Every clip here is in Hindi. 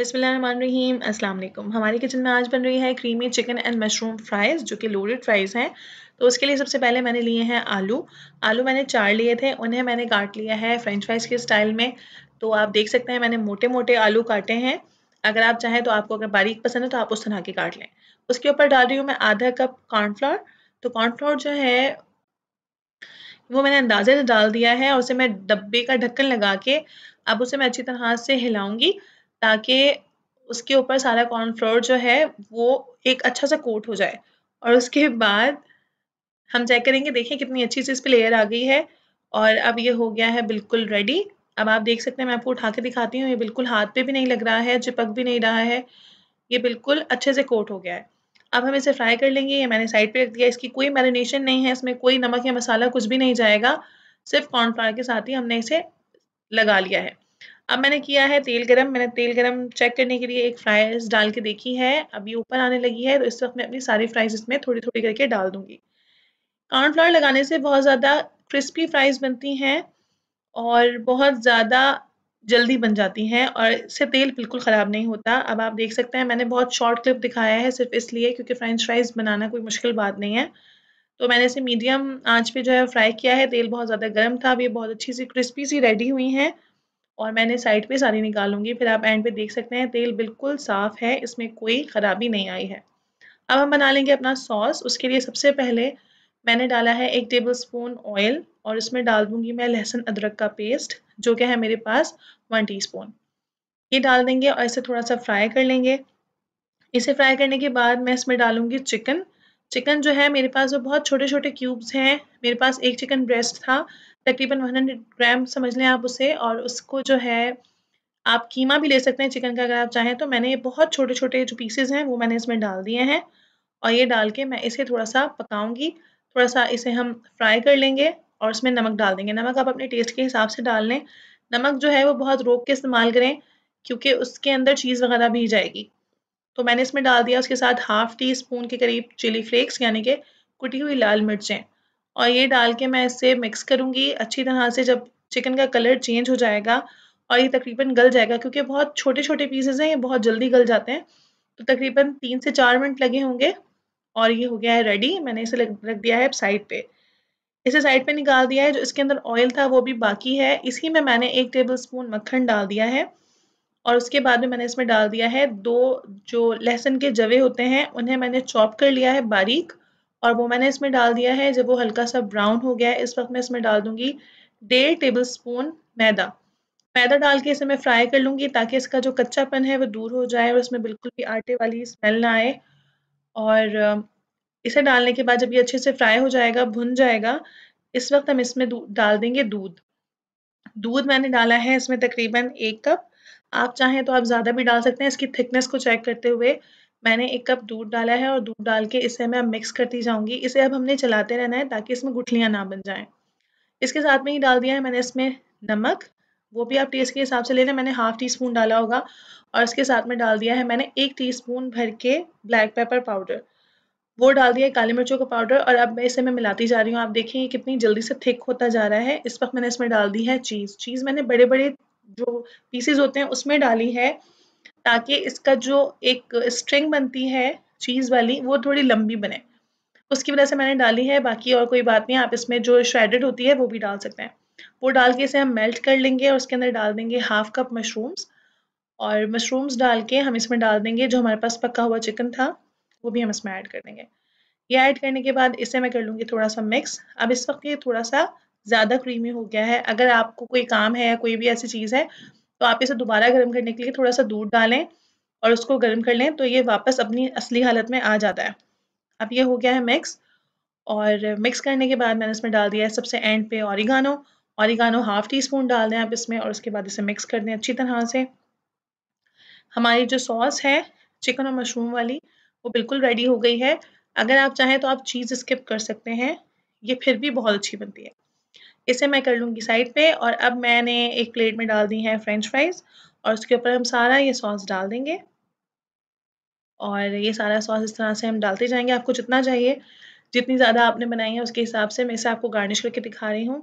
बिसमीम अस्सलाम वालेकुम हमारी किचन में आज बन रही है creamy chicken and mushroom fries जो कि लोडेड फ्राइज़ हैं तो उसके लिए सबसे पहले मैंने लिए हैं आलू आलू मैंने चार लिए थे उन्हें मैंने काट लिया है फ्रेंच फ्राइज़ के स्टाइल में तो आप देख सकते हैं मैंने मोटे मोटे आलू काटे हैं अगर आप चाहें तो आपको अगर बारीक पसंद है तो आप उस तरह के काट लें उसके ऊपर डाल रही हूँ मैं आधा कप कॉर्नफ्लोर तो कॉर्नफ्लोर जो है वो मैंने अंदाजे से डाल दिया है और उसे मैं डब्बे का ढक्कन लगा के अब उसे मैं अच्छी तरह से हिलाऊंगी ताकि उसके ऊपर सारा कॉर्नफ्लोर जो है वो एक अच्छा सा कोट हो जाए और उसके बाद हम चेक करेंगे देखें कितनी अच्छी चीज़ पे लेयर आ गई है और अब ये हो गया है बिल्कुल रेडी अब आप देख सकते हैं मैं आपको उठा के दिखाती हूँ ये बिल्कुल हाथ पे भी नहीं लग रहा है चिपक भी नहीं रहा है ये बिल्कुल अच्छे से कोट हो गया है अब हम इसे फ्राई कर लेंगे ये मैंने साइड पे रख दिया इसकी कोई मैरिनेशन नहीं है इसमें कोई नमक या मसाला कुछ भी नहीं जाएगा सिर्फ कॉर्नफ्लावर के साथ ही हमने इसे लगा लिया है अब मैंने किया है तेल गरम मैंने तेल गरम चेक करने के लिए एक फ्राइज डाल के देखी है अब ये ऊपर आने लगी है तो इस वक्त मैं अपनी सारी फ्राइज इसमें थोड़ी थोड़ी करके डाल दूंगी कॉर्नफ्लावर लगाने से बहुत ज़्यादा क्रिस्पी फ्राइज बनती हैं और बहुत ज़्यादा जल्दी बन जाती हैं और इससे तेल बिल्कुल ख़राब नहीं होता अब आप देख सकते हैं मैंने बहुत शॉर्ट क्लिप दिखाया है सिर्फ इसलिए क्योंकि फ्रेंच फ्राइज़ बनाना कोई मुश्किल बात नहीं है तो मैंने इसे मीडियम आंच पे जो है फ्राई किया है तेल बहुत ज़्यादा गर्म था अब ये बहुत अच्छी सी क्रिस्पी सी रेडी हुई हैं और मैंने साइड पे सारी निकालूंगी फिर आप एंड पे देख सकते हैं तेल बिल्कुल साफ़ है इसमें कोई ख़राबी नहीं आई है अब हम बना लेंगे अपना सॉस उसके लिए सबसे पहले मैंने डाला है एक टेबल स्पून ऑयल और इसमें डाल दूंगी मैं लहसुन अदरक का पेस्ट जो कि है मेरे पास वन स्पून ये डाल देंगे और इसे थोड़ा सा फ्राई कर लेंगे इसे फ्राई करने के बाद मैं इसमें डालूंगी चिकन चिकन जो है मेरे पास वो बहुत छोटे छोटे क्यूब्स हैं मेरे पास एक चिकन ब्रेस्ट था तकरीबन 100 ग्राम समझ लें आप उसे और उसको जो है आप कीमा भी ले सकते हैं चिकन का अगर आप चाहें तो मैंने ये बहुत छोटे छोटे जो पीसेज हैं वो मैंने इसमें डाल दिए हैं और ये डाल के मैं इसे थोड़ा सा पकाऊंगी थोड़ा सा इसे हम फ्राई कर लेंगे और उसमें नमक डाल देंगे नमक आप अपने टेस्ट के हिसाब से डाल लें नमक जो है वो बहुत रोक के इस्तेमाल करें क्योंकि उसके अंदर चीज़ वगैरह भी जाएगी तो मैंने इसमें डाल दिया उसके साथ हाफ टी स्पून के करीब चिली फ्लेक्स यानी कि कुटी हुई लाल मिर्चें और ये डाल के मैं इसे मिक्स करूँगी अच्छी तरह से जब चिकन का कलर चेंज हो जाएगा और ये तकरीबन गल जाएगा क्योंकि बहुत छोटे छोटे पीसेज हैं ये बहुत जल्दी गल जाते हैं तो तकरीबन तीन से चार मिनट लगे होंगे और ये हो गया है रेडी मैंने इसे रख दिया है साइड पे इसे साइड पे निकाल दिया है जो इसके अंदर ऑयल था वो भी बाकी है इसी में मैंने एक टेबल स्पून मक्खन डाल दिया है और उसके बाद में मैंने इसमें डाल दिया है दो जो लहसुन के जवे होते हैं उन्हें मैंने चॉप कर लिया है बारीक और वो मैंने इसमें डाल दिया है जब वो हल्का सा ब्राउन हो गया है इस वक्त मैं इसमें डाल दूंगी डेढ़ टेबल स्पून मैदा मैदा डाल के इसे मैं फ्राई कर लूँगी ताकि इसका जो कच्चापन है वो दूर हो जाए और इसमें बिल्कुल भी आटे वाली स्मेल ना आए और इसे डालने के बाद जब ये अच्छे से फ्राई हो जाएगा भुन जाएगा इस वक्त हम इसमें डाल देंगे दूध दूध मैंने डाला है इसमें तकरीबन एक कप आप चाहें तो आप ज़्यादा भी डाल सकते हैं इसकी थिकनेस को चेक करते हुए मैंने एक कप दूध डाला है और दूध डाल के इसे मैं अब मिक्स करती जाऊँगी इसे अब हमने चलाते रहना है ताकि इसमें गुठलियाँ ना बन जाएँ इसके साथ में ही डाल दिया है मैंने इसमें नमक वो भी आप टेस्ट के हिसाब से ले लें मैंने हाफ टी स्पून डाला होगा और इसके साथ में डाल दिया है मैंने एक टी स्पून भर के ब्लैक पेपर पाउडर वो डाल दिया है काली मिर्चों का पाउडर और अब मैं इसे मैं मिलाती जा रही हूँ आप देखें ये कितनी जल्दी से थिक होता जा रहा है इस वक्त मैंने इसमें डाल दी है चीज़ चीज़ मैंने बड़े बड़े जो पीसेस होते हैं उसमें डाली है ताकि इसका जो एक स्ट्रिंग बनती है चीज़ वाली वो थोड़ी लंबी बने उसकी वजह से मैंने डाली है बाकी और कोई बात नहीं आप इसमें जो श्रेडेड होती है वो भी डाल सकते हैं वो डाल के इसे हम मेल्ट कर लेंगे और उसके अंदर डाल देंगे हाफ कप मशरूम्स और मशरूम्स डाल के हम इसमें डाल देंगे जो हमारे पास पका हुआ चिकन था वो भी हम इसमें ऐड कर देंगे ये ऐड करने के बाद इसे मैं कर लूँगी थोड़ा सा मिक्स अब इस वक्त ये थोड़ा सा ज़्यादा क्रीमी हो गया है अगर आपको कोई काम है या कोई भी ऐसी चीज़ है तो आप इसे दोबारा गर्म करने के लिए थोड़ा सा दूध डालें और उसको गर्म कर लें तो ये वापस अपनी असली हालत में आ जाता है अब ये हो गया है मिक्स और मिक्स करने के बाद मैंने इसमें डाल दिया है सबसे एंड पे oregano oregano half teaspoon डाल दें आप इसमें और उसके बाद इसे मिक्स कर दें अच्छी तरह से हमारी जो सॉस है चिकन और मशरूम वाली वो बिल्कुल रेडी हो गई है अगर आप चाहें तो आप चीज़ स्किप कर सकते हैं ये फिर भी बहुत अच्छी बनती है इसे मैं कर लूँगी साइड पे और अब मैंने एक प्लेट में डाल दी है फ्रेंच फ्राइज़ और उसके ऊपर हम सारा ये सॉस डाल देंगे और ये सारा सॉस इस तरह से हम डालते जाएंगे आपको जितना चाहिए जितनी ज़्यादा आपने बनाई है उसके हिसाब से मैं इसे आपको गार्निश करके दिखा रही हूँ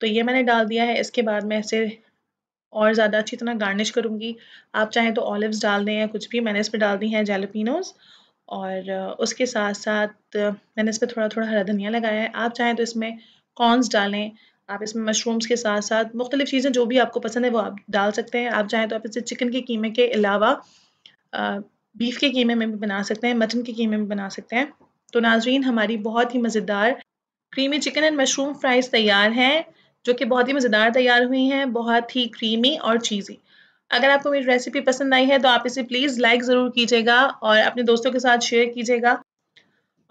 तो ये मैंने डाल दिया है इसके बाद मैं इसे और ज़्यादा अच्छी तरह गार्निश करूँगी आप चाहें तो ऑलिव्स डाल दें या कुछ भी मैंने इस पर डाल दी हैं जेलपिनोज़ और उसके साथ साथ मैंने इस पर थोड़ा थोड़ा हरा धनिया लगाया है आप चाहें तो इसमें कॉर्नस डालें आप इसमें मशरूम्स के साथ साथ मुख्तलिफ चीज़ें जो भी आपको पसंद है वो आप डाल सकते हैं आप चाहें तो आप इसे चिकन के कीमे के अलावा बीफ के कीमे में भी बना सकते हैं मटन के कीमे में बना सकते हैं तो नाजरीन हमारी बहुत ही मज़ेदार creamy chicken and mushroom fries तैयार हैं जो कि बहुत ही मज़ेदार तैयार हुई हैं बहुत ही क्रीमी और चीज़ी अगर आपको मेरी रेसिपी पसंद आई है तो आप इसे प्लीज़ लाइक ज़रूर कीजिएगा और अपने दोस्तों के साथ शेयर कीजिएगा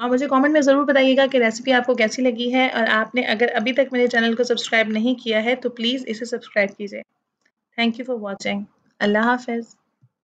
और मुझे कमेंट में ज़रूर बताइएगा कि रेसिपी आपको कैसी लगी है और आपने अगर अभी तक मेरे चैनल को सब्सक्राइब नहीं किया है तो प्लीज़ इसे सब्सक्राइब कीजिए थैंक यू फॉर वॉचिंग अल्लाह हाफिज़